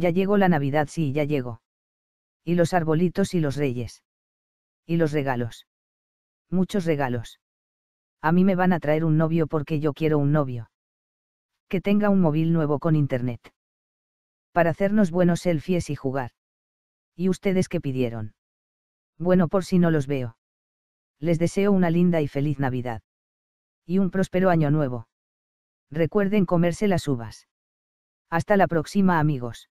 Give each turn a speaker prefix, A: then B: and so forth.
A: Ya llegó la Navidad, sí, ya llegó. Y los arbolitos y los reyes. Y los regalos. Muchos regalos. A mí me van a traer un novio porque yo quiero un novio. Que tenga un móvil nuevo con internet. Para hacernos buenos selfies y jugar. ¿Y ustedes qué pidieron? Bueno, por si no los veo. Les deseo una linda y feliz Navidad. Y un próspero año nuevo. Recuerden comerse las uvas. Hasta la próxima amigos.